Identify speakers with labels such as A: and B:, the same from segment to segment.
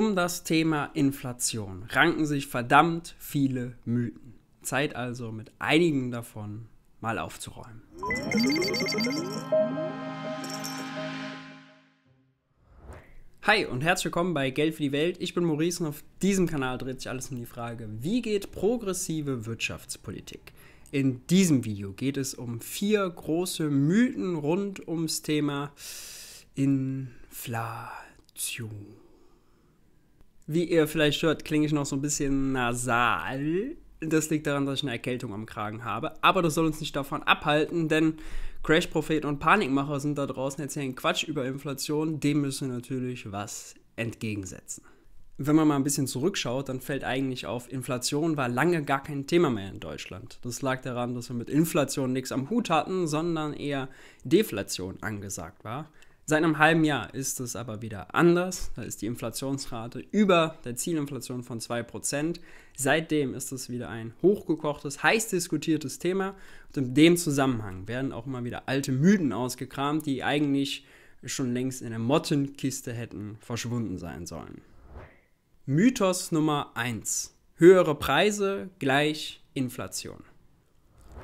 A: Um das Thema Inflation ranken sich verdammt viele Mythen. Zeit also, mit einigen davon mal aufzuräumen. Hi und herzlich willkommen bei Geld für die Welt. Ich bin Maurice und auf diesem Kanal dreht sich alles um die Frage, wie geht progressive Wirtschaftspolitik? In diesem Video geht es um vier große Mythen rund ums Thema Inflation. Wie ihr vielleicht hört, klinge ich noch so ein bisschen nasal. Das liegt daran, dass ich eine Erkältung am Kragen habe. Aber das soll uns nicht davon abhalten, denn Crash Prophet und Panikmacher sind da draußen erzählen Quatsch über Inflation. Dem müssen wir natürlich was entgegensetzen. Wenn man mal ein bisschen zurückschaut, dann fällt eigentlich auf, Inflation war lange gar kein Thema mehr in Deutschland. Das lag daran, dass wir mit Inflation nichts am Hut hatten, sondern eher Deflation angesagt war. Seit einem halben Jahr ist es aber wieder anders. Da ist die Inflationsrate über der Zielinflation von 2%. Seitdem ist es wieder ein hochgekochtes, heiß diskutiertes Thema. Und in dem Zusammenhang werden auch immer wieder alte Mythen ausgekramt, die eigentlich schon längst in der Mottenkiste hätten verschwunden sein sollen. Mythos Nummer 1. Höhere Preise gleich Inflation.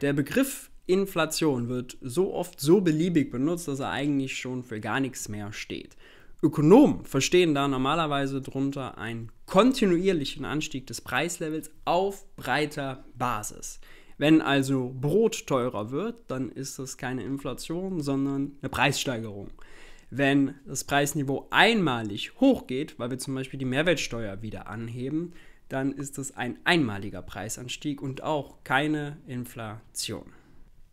A: Der Begriff Inflation wird so oft so beliebig benutzt, dass er eigentlich schon für gar nichts mehr steht. Ökonomen verstehen da normalerweise drunter einen kontinuierlichen Anstieg des Preislevels auf breiter Basis. Wenn also Brot teurer wird, dann ist das keine Inflation, sondern eine Preissteigerung. Wenn das Preisniveau einmalig hochgeht, weil wir zum Beispiel die Mehrwertsteuer wieder anheben, dann ist das ein einmaliger Preisanstieg und auch keine Inflation.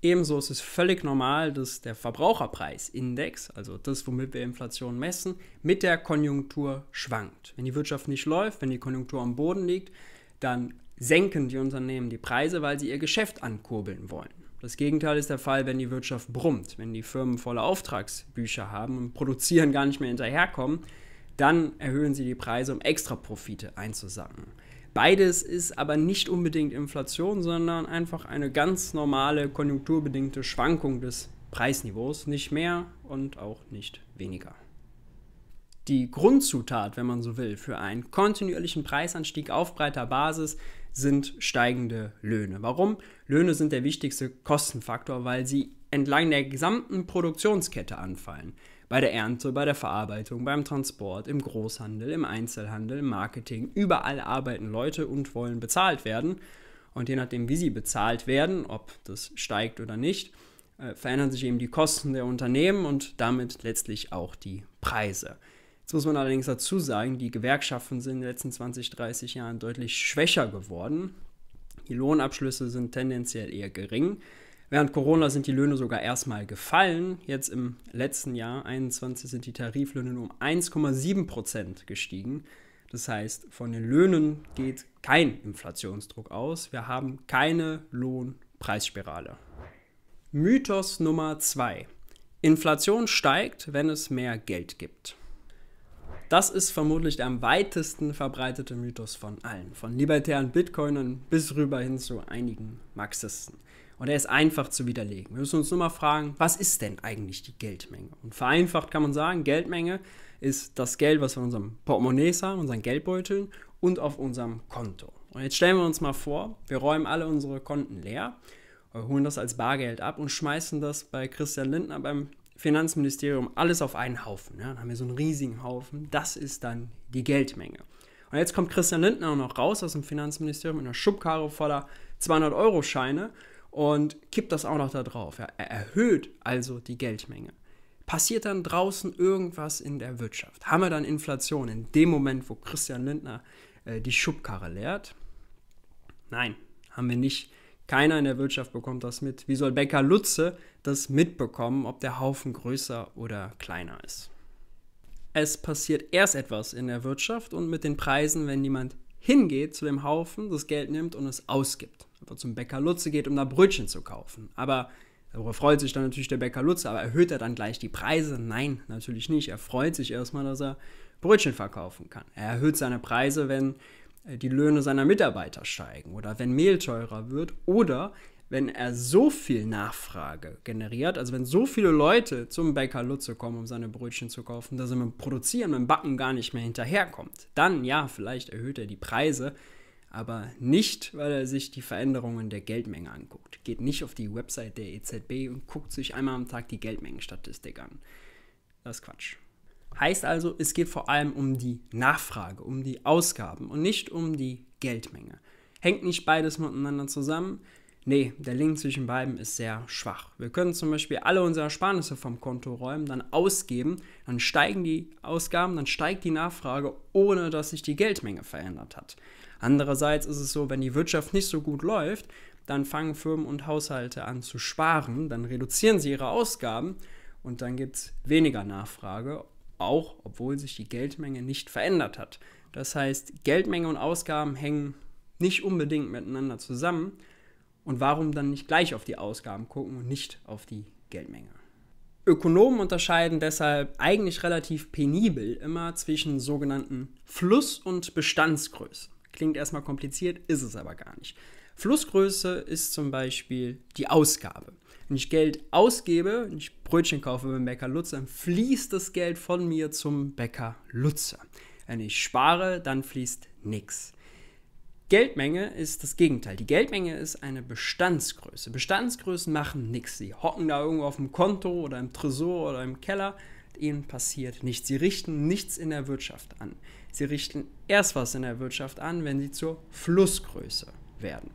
A: Ebenso ist es völlig normal, dass der Verbraucherpreisindex, also das, womit wir Inflation messen, mit der Konjunktur schwankt. Wenn die Wirtschaft nicht läuft, wenn die Konjunktur am Boden liegt, dann senken die Unternehmen die Preise, weil sie ihr Geschäft ankurbeln wollen. Das Gegenteil ist der Fall, wenn die Wirtschaft brummt, wenn die Firmen volle Auftragsbücher haben und produzieren gar nicht mehr hinterherkommen, dann erhöhen sie die Preise, um extra Profite einzusacken. Beides ist aber nicht unbedingt Inflation, sondern einfach eine ganz normale konjunkturbedingte Schwankung des Preisniveaus, nicht mehr und auch nicht weniger. Die Grundzutat, wenn man so will, für einen kontinuierlichen Preisanstieg auf breiter Basis sind steigende Löhne. Warum? Löhne sind der wichtigste Kostenfaktor, weil sie entlang der gesamten Produktionskette anfallen. Bei der Ernte, bei der Verarbeitung, beim Transport, im Großhandel, im Einzelhandel, im Marketing. Überall arbeiten Leute und wollen bezahlt werden. Und je nachdem, wie sie bezahlt werden, ob das steigt oder nicht, äh, verändern sich eben die Kosten der Unternehmen und damit letztlich auch die Preise. Jetzt muss man allerdings dazu sagen, die Gewerkschaften sind in den letzten 20, 30 Jahren deutlich schwächer geworden. Die Lohnabschlüsse sind tendenziell eher gering. Während Corona sind die Löhne sogar erstmal gefallen. Jetzt im letzten Jahr 2021 sind die Tariflöhne nur um 1,7 Prozent gestiegen. Das heißt, von den Löhnen geht kein Inflationsdruck aus. Wir haben keine Lohnpreisspirale. Mythos Nummer 2. Inflation steigt, wenn es mehr Geld gibt. Das ist vermutlich der am weitesten verbreitete Mythos von allen, von libertären Bitcoinern bis rüber hin zu einigen Marxisten. Und er ist einfach zu widerlegen. Wir müssen uns nur mal fragen, was ist denn eigentlich die Geldmenge? Und vereinfacht kann man sagen, Geldmenge ist das Geld, was wir in unserem Portemonnaies haben, unseren Geldbeuteln und auf unserem Konto. Und jetzt stellen wir uns mal vor, wir räumen alle unsere Konten leer, holen das als Bargeld ab und schmeißen das bei Christian Lindner beim Finanzministerium alles auf einen Haufen. Ja, dann haben wir so einen riesigen Haufen. Das ist dann die Geldmenge. Und jetzt kommt Christian Lindner auch noch raus aus dem Finanzministerium in einer Schubkarre voller 200-Euro-Scheine und kippt das auch noch da drauf. Er erhöht also die Geldmenge. Passiert dann draußen irgendwas in der Wirtschaft? Haben wir dann Inflation in dem Moment, wo Christian Lindner äh, die Schubkarre leert? Nein, haben wir nicht. Keiner in der Wirtschaft bekommt das mit. Wie soll Becker Lutze das mitbekommen, ob der Haufen größer oder kleiner ist? Es passiert erst etwas in der Wirtschaft und mit den Preisen, wenn jemand hingeht zu dem Haufen, das Geld nimmt und es ausgibt. Einfach zum Bäcker Lutze geht, um da Brötchen zu kaufen. Aber darüber freut sich dann natürlich der Bäcker Lutze, aber erhöht er dann gleich die Preise? Nein, natürlich nicht. Er freut sich erstmal, dass er Brötchen verkaufen kann. Er erhöht seine Preise, wenn äh, die Löhne seiner Mitarbeiter steigen oder wenn Mehl teurer wird oder wenn er so viel Nachfrage generiert, also wenn so viele Leute zum Bäcker Lutze kommen, um seine Brötchen zu kaufen, dass er mit dem Produzieren, mit dem Backen gar nicht mehr hinterherkommt, dann ja, vielleicht erhöht er die Preise, aber nicht, weil er sich die Veränderungen der Geldmenge anguckt. Geht nicht auf die Website der EZB und guckt sich einmal am Tag die Geldmengenstatistik an. Das ist Quatsch. Heißt also, es geht vor allem um die Nachfrage, um die Ausgaben und nicht um die Geldmenge. Hängt nicht beides miteinander zusammen? Nee, der Link zwischen beiden ist sehr schwach. Wir können zum Beispiel alle unsere Ersparnisse vom Konto räumen, dann ausgeben, dann steigen die Ausgaben, dann steigt die Nachfrage, ohne dass sich die Geldmenge verändert hat. Andererseits ist es so, wenn die Wirtschaft nicht so gut läuft, dann fangen Firmen und Haushalte an zu sparen, dann reduzieren sie ihre Ausgaben und dann gibt es weniger Nachfrage, auch obwohl sich die Geldmenge nicht verändert hat. Das heißt, Geldmenge und Ausgaben hängen nicht unbedingt miteinander zusammen, und warum dann nicht gleich auf die Ausgaben gucken und nicht auf die Geldmenge? Ökonomen unterscheiden deshalb eigentlich relativ penibel immer zwischen sogenannten Fluss- und Bestandsgrößen. Klingt erstmal kompliziert, ist es aber gar nicht. Flussgröße ist zum Beispiel die Ausgabe. Wenn ich Geld ausgebe, wenn ich Brötchen kaufe beim Bäcker Lutzer, dann fließt das Geld von mir zum Bäcker Lutzer. Wenn ich spare, dann fließt nichts. Geldmenge ist das Gegenteil. Die Geldmenge ist eine Bestandsgröße. Bestandsgrößen machen nichts. Sie hocken da irgendwo auf dem Konto oder im Tresor oder im Keller. Ihnen passiert nichts. Sie richten nichts in der Wirtschaft an. Sie richten erst was in der Wirtschaft an, wenn sie zur Flussgröße werden.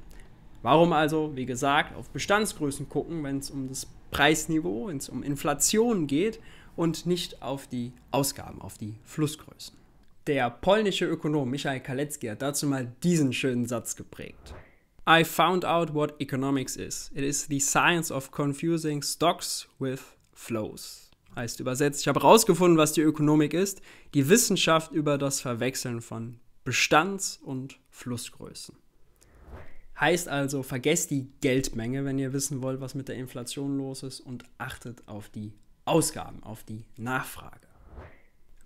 A: Warum also, wie gesagt, auf Bestandsgrößen gucken, wenn es um das Preisniveau, wenn es um Inflation geht und nicht auf die Ausgaben, auf die Flussgrößen. Der polnische Ökonom Michael Kalecki hat dazu mal diesen schönen Satz geprägt. I found out what economics is. It is the science of confusing stocks with flows. Heißt übersetzt, ich habe herausgefunden, was die Ökonomik ist, die Wissenschaft über das Verwechseln von Bestands- und Flussgrößen. Heißt also, vergesst die Geldmenge, wenn ihr wissen wollt, was mit der Inflation los ist und achtet auf die Ausgaben, auf die Nachfrage.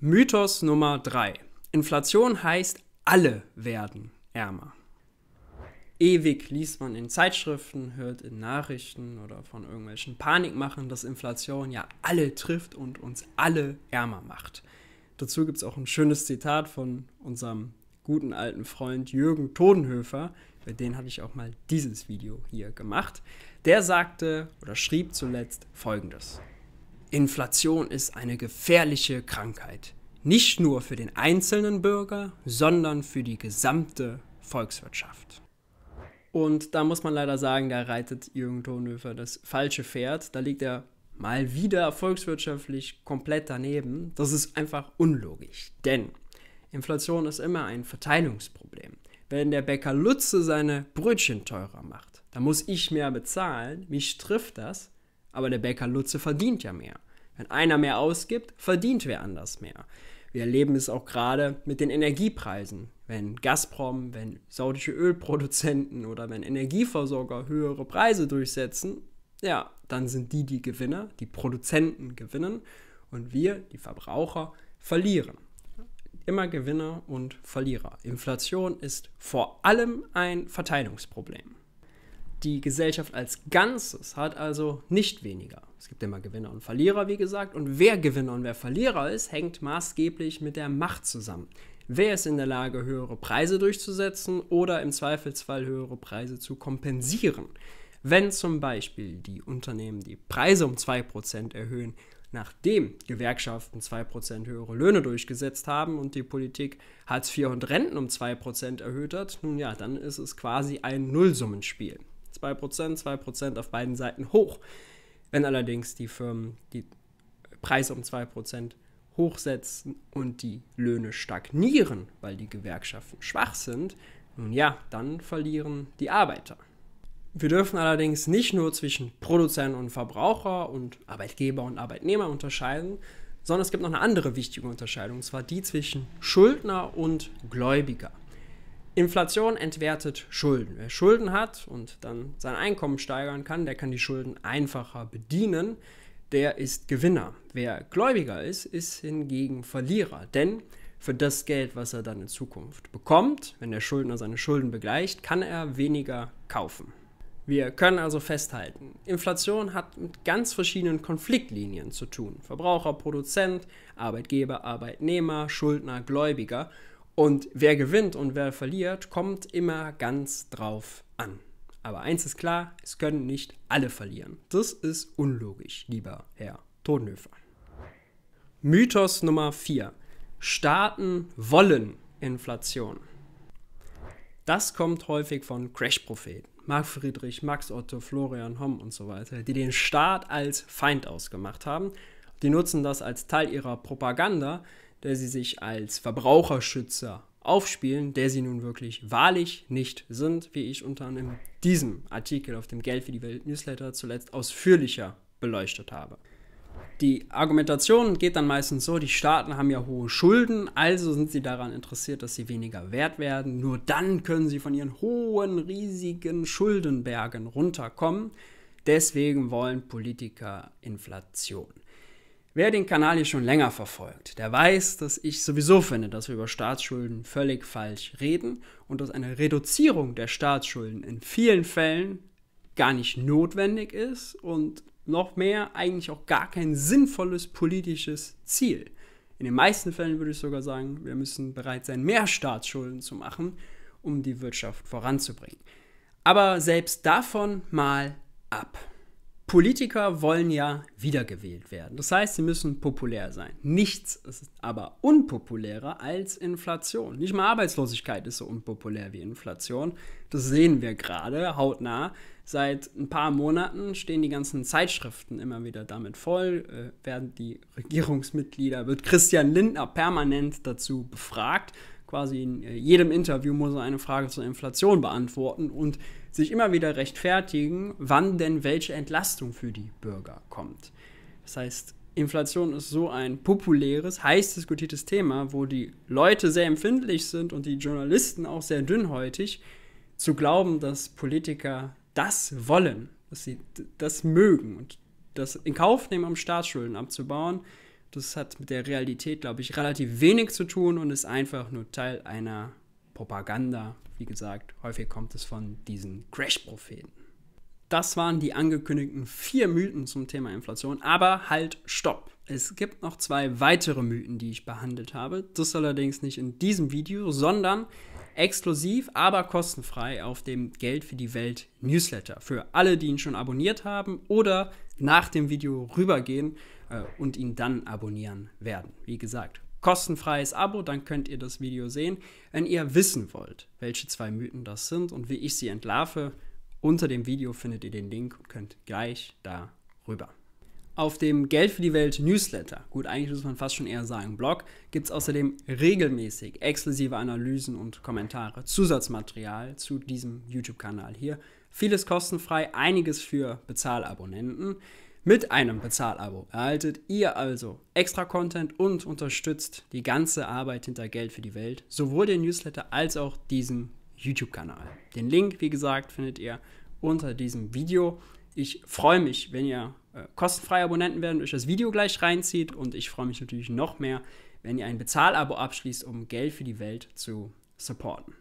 A: Mythos Nummer 3. Inflation heißt, alle werden ärmer. Ewig liest man in Zeitschriften, hört in Nachrichten oder von irgendwelchen Panikmachen, dass Inflation ja alle trifft und uns alle ärmer macht. Dazu gibt es auch ein schönes Zitat von unserem guten alten Freund Jürgen Todenhöfer, bei dem hatte ich auch mal dieses Video hier gemacht. Der sagte oder schrieb zuletzt folgendes: Inflation ist eine gefährliche Krankheit. Nicht nur für den einzelnen Bürger, sondern für die gesamte Volkswirtschaft. Und da muss man leider sagen, da reitet Jürgen Tonhöfer das falsche Pferd. Da liegt er mal wieder volkswirtschaftlich komplett daneben. Das ist einfach unlogisch. Denn Inflation ist immer ein Verteilungsproblem. Wenn der Bäcker Lutze seine Brötchen teurer macht, dann muss ich mehr bezahlen, mich trifft das, aber der Bäcker Lutze verdient ja mehr. Wenn einer mehr ausgibt, verdient wer anders mehr. Wir erleben es auch gerade mit den Energiepreisen. Wenn Gazprom, wenn saudische Ölproduzenten oder wenn Energieversorger höhere Preise durchsetzen, ja, dann sind die die Gewinner, die Produzenten gewinnen und wir, die Verbraucher, verlieren. Immer Gewinner und Verlierer. Inflation ist vor allem ein Verteilungsproblem die Gesellschaft als Ganzes hat also nicht weniger. Es gibt immer Gewinner und Verlierer, wie gesagt. Und wer Gewinner und wer Verlierer ist, hängt maßgeblich mit der Macht zusammen. Wer ist in der Lage, höhere Preise durchzusetzen oder im Zweifelsfall höhere Preise zu kompensieren? Wenn zum Beispiel die Unternehmen die Preise um 2% erhöhen, nachdem Gewerkschaften 2% höhere Löhne durchgesetzt haben und die Politik Hartz IV und Renten um 2% erhöht hat, nun ja, dann ist es quasi ein Nullsummenspiel. 2%, 2% auf beiden Seiten hoch. Wenn allerdings die Firmen die Preise um 2% hochsetzen und die Löhne stagnieren, weil die Gewerkschaften schwach sind, nun ja, dann verlieren die Arbeiter. Wir dürfen allerdings nicht nur zwischen Produzenten und Verbraucher und Arbeitgeber und Arbeitnehmer unterscheiden, sondern es gibt noch eine andere wichtige Unterscheidung, und zwar die zwischen Schuldner und Gläubiger. Inflation entwertet Schulden. Wer Schulden hat und dann sein Einkommen steigern kann, der kann die Schulden einfacher bedienen, der ist Gewinner. Wer Gläubiger ist, ist hingegen Verlierer, denn für das Geld, was er dann in Zukunft bekommt, wenn der Schuldner seine Schulden begleicht, kann er weniger kaufen. Wir können also festhalten, Inflation hat mit ganz verschiedenen Konfliktlinien zu tun. Verbraucher, Produzent, Arbeitgeber, Arbeitnehmer, Schuldner, Gläubiger und wer gewinnt und wer verliert, kommt immer ganz drauf an. Aber eins ist klar, es können nicht alle verlieren. Das ist unlogisch, lieber Herr Tonhöfer. Mythos Nummer 4. Staaten wollen Inflation. Das kommt häufig von Crash-Propheten. Marc Friedrich, Max Otto, Florian Homm und so weiter, die den Staat als Feind ausgemacht haben. Die nutzen das als Teil ihrer Propaganda, der sie sich als Verbraucherschützer aufspielen, der sie nun wirklich wahrlich nicht sind, wie ich unter anderem diesem Artikel auf dem Geld für die Welt Newsletter zuletzt ausführlicher beleuchtet habe. Die Argumentation geht dann meistens so, die Staaten haben ja hohe Schulden, also sind sie daran interessiert, dass sie weniger wert werden. Nur dann können sie von ihren hohen, riesigen Schuldenbergen runterkommen. Deswegen wollen Politiker Inflation. Wer den Kanal hier schon länger verfolgt, der weiß, dass ich sowieso finde, dass wir über Staatsschulden völlig falsch reden und dass eine Reduzierung der Staatsschulden in vielen Fällen gar nicht notwendig ist und noch mehr eigentlich auch gar kein sinnvolles politisches Ziel. In den meisten Fällen würde ich sogar sagen, wir müssen bereit sein, mehr Staatsschulden zu machen, um die Wirtschaft voranzubringen. Aber selbst davon mal ab. Politiker wollen ja wiedergewählt werden. Das heißt, sie müssen populär sein. Nichts ist aber unpopulärer als Inflation. Nicht mal Arbeitslosigkeit ist so unpopulär wie Inflation. Das sehen wir gerade hautnah. Seit ein paar Monaten stehen die ganzen Zeitschriften immer wieder damit voll, äh, werden die Regierungsmitglieder, wird Christian Lindner permanent dazu befragt. Quasi in äh, jedem Interview muss er eine Frage zur Inflation beantworten und sich immer wieder rechtfertigen, wann denn welche Entlastung für die Bürger kommt. Das heißt, Inflation ist so ein populäres, heiß diskutiertes Thema, wo die Leute sehr empfindlich sind und die Journalisten auch sehr dünnhäutig, zu glauben, dass Politiker das wollen, dass sie das mögen und das in Kauf nehmen, um Staatsschulden abzubauen. Das hat mit der Realität, glaube ich, relativ wenig zu tun und ist einfach nur Teil einer Propaganda, wie gesagt, häufig kommt es von diesen Crash-Propheten. Das waren die angekündigten vier Mythen zum Thema Inflation, aber halt, stopp! Es gibt noch zwei weitere Mythen, die ich behandelt habe. Das allerdings nicht in diesem Video, sondern exklusiv, aber kostenfrei auf dem Geld für die Welt Newsletter. Für alle, die ihn schon abonniert haben oder nach dem Video rübergehen äh, und ihn dann abonnieren werden. Wie gesagt, kostenfreies Abo, dann könnt ihr das Video sehen. Wenn ihr wissen wollt, welche zwei Mythen das sind und wie ich sie entlarve, unter dem Video findet ihr den Link und könnt gleich da rüber. Auf dem Geld für die Welt Newsletter, gut, eigentlich muss man fast schon eher sagen Blog, gibt es außerdem regelmäßig exklusive Analysen und Kommentare, Zusatzmaterial zu diesem YouTube-Kanal hier. Vieles kostenfrei, einiges für Bezahlabonnenten. Mit einem Bezahlabo erhaltet ihr also extra Content und unterstützt die ganze Arbeit hinter Geld für die Welt, sowohl den Newsletter als auch diesen YouTube-Kanal. Den Link, wie gesagt, findet ihr unter diesem Video. Ich freue mich, wenn ihr äh, kostenfreie Abonnenten werdet und euch das Video gleich reinzieht. Und ich freue mich natürlich noch mehr, wenn ihr ein Bezahlabo abschließt, um Geld für die Welt zu supporten.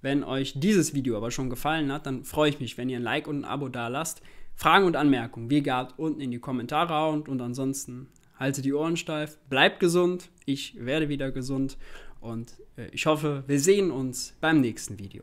A: Wenn euch dieses Video aber schon gefallen hat, dann freue ich mich, wenn ihr ein Like und ein Abo da lasst. Fragen und Anmerkungen, wie gehabt, unten in die Kommentare hauen und ansonsten halte die Ohren steif, bleibt gesund, ich werde wieder gesund und äh, ich hoffe, wir sehen uns beim nächsten Video.